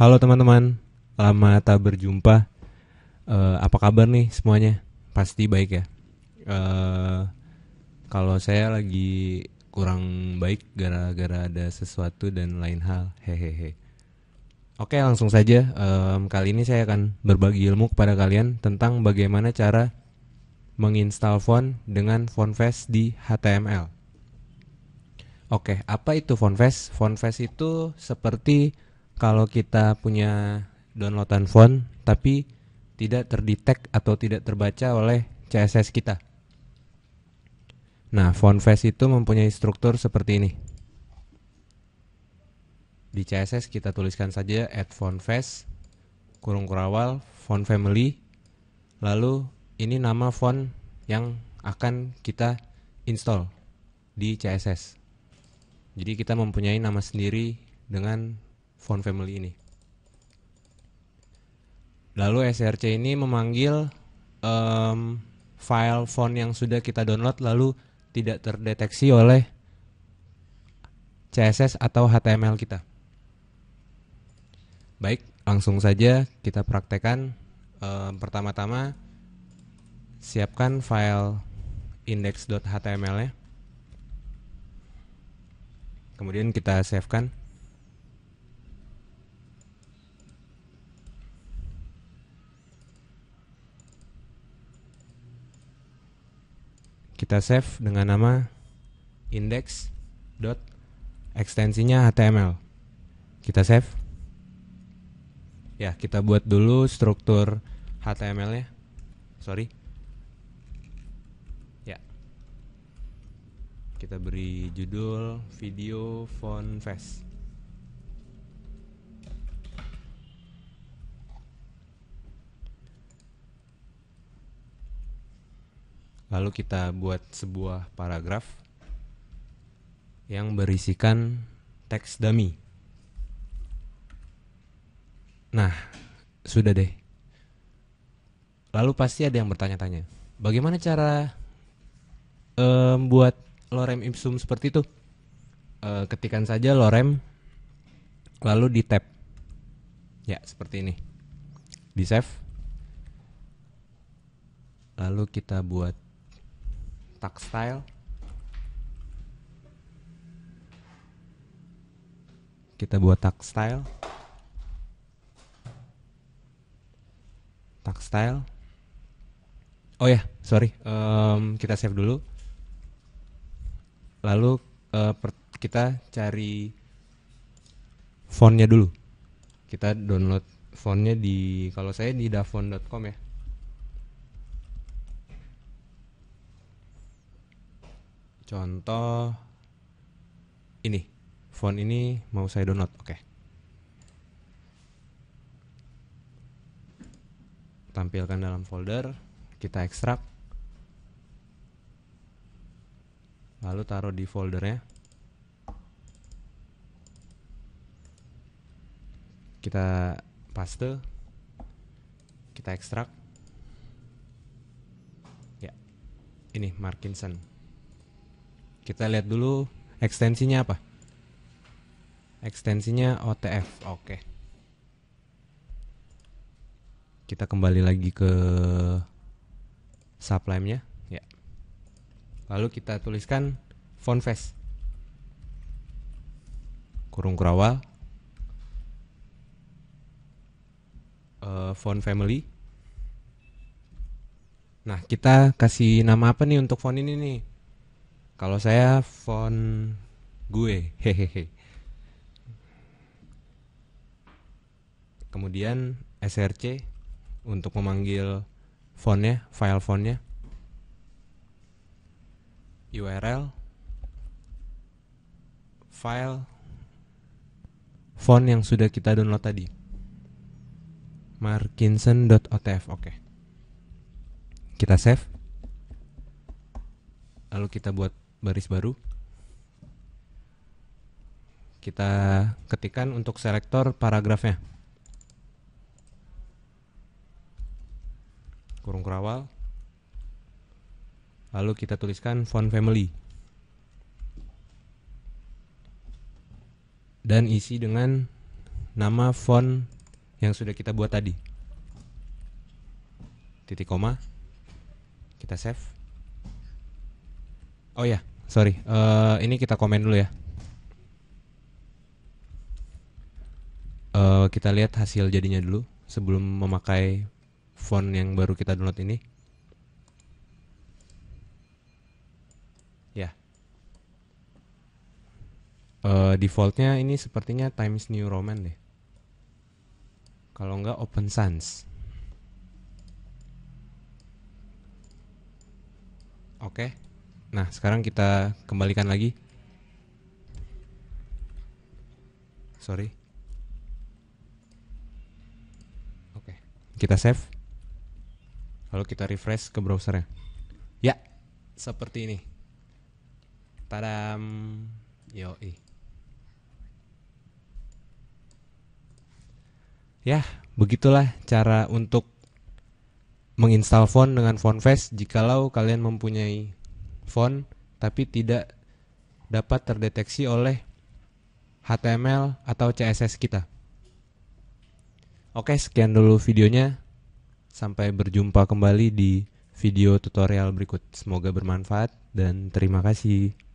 Halo teman-teman, lama tak berjumpa. Uh, apa kabar nih semuanya? Pasti baik ya. Uh, kalau saya lagi kurang baik gara-gara ada sesuatu dan lain hal. Hehehe. Oke, langsung saja. Um, kali ini saya akan berbagi ilmu kepada kalian tentang bagaimana cara menginstal font dengan font face di HTML. Oke, apa itu font face? Font face itu seperti kalau kita punya downloadan font tapi tidak terdetek atau tidak terbaca oleh CSS kita. Nah, font face itu mempunyai struktur seperti ini. Di CSS kita tuliskan saja add font face kurung kurawal font family lalu ini nama font yang akan kita install di CSS. Jadi kita mempunyai nama sendiri dengan font family ini. Lalu SRC ini memanggil um, file font yang sudah kita download lalu tidak terdeteksi oleh CSS atau HTML kita. Baik, langsung saja kita praktekkan. Um, Pertama-tama siapkan file index.html-nya. Kemudian kita save-kan. kita save dengan nama index dot ekstensinya HTML. Kita save. Ya, kita buat dulu struktur HTML-nya. Sorry. Ya. Kita beri judul video font face. lalu kita buat sebuah paragraf yang berisikan teks dummy. Nah, sudah deh. Lalu pasti ada yang bertanya-tanya, bagaimana cara membuat um, lorem ipsum seperti itu? Uh, ketikan saja lorem, lalu di tab. Ya, seperti ini. Di save. Lalu kita buat Style kita buat Style Style oh ya yeah, sorry um, kita save dulu lalu uh, per, kita cari fontnya dulu kita download fontnya di kalau saya di davon.com ya Contoh ini. Font ini mau saya download. Oke. Okay. Tampilkan dalam folder, kita ekstrak. Lalu taruh di foldernya. Kita paste. Kita ekstrak. Ya. Ini Markinson. Kita lihat dulu ekstensinya apa. Ekstensinya OTF. Oke. Kita kembali lagi ke sublime-nya ya. Lalu kita tuliskan font face. Kurung kurawal. Uh, eh, font family. Nah, kita kasih nama apa nih untuk font ini nih? Kalau saya font gue, hehehe. Kemudian src untuk memanggil fontnya, file fontnya. URL, file, font yang sudah kita download tadi. Markinson.otf, oke. Okay. Kita save. Lalu kita buat baris baru kita ketikkan untuk selektor paragrafnya kurung kerawal lalu kita tuliskan font family dan isi dengan nama font yang sudah kita buat tadi titik koma kita save oh ya Sorry, uh, ini kita komen dulu ya. Uh, kita lihat hasil jadinya dulu sebelum memakai font yang baru kita download ini. Ya. Yeah. Uh, defaultnya ini sepertinya Times New Roman deh. Kalau enggak Open Sans. Oke. Nah, sekarang kita kembalikan lagi. Sorry. Oke, okay. kita save. Lalu kita refresh ke browsernya. Ya, seperti ini. Tadam. Yoi. Ya, begitulah cara untuk menginstal font dengan font face jikalau kalian mempunyai font tapi tidak dapat terdeteksi oleh HTML atau CSS kita. Oke, sekian dulu videonya. Sampai berjumpa kembali di video tutorial berikut. Semoga bermanfaat dan terima kasih.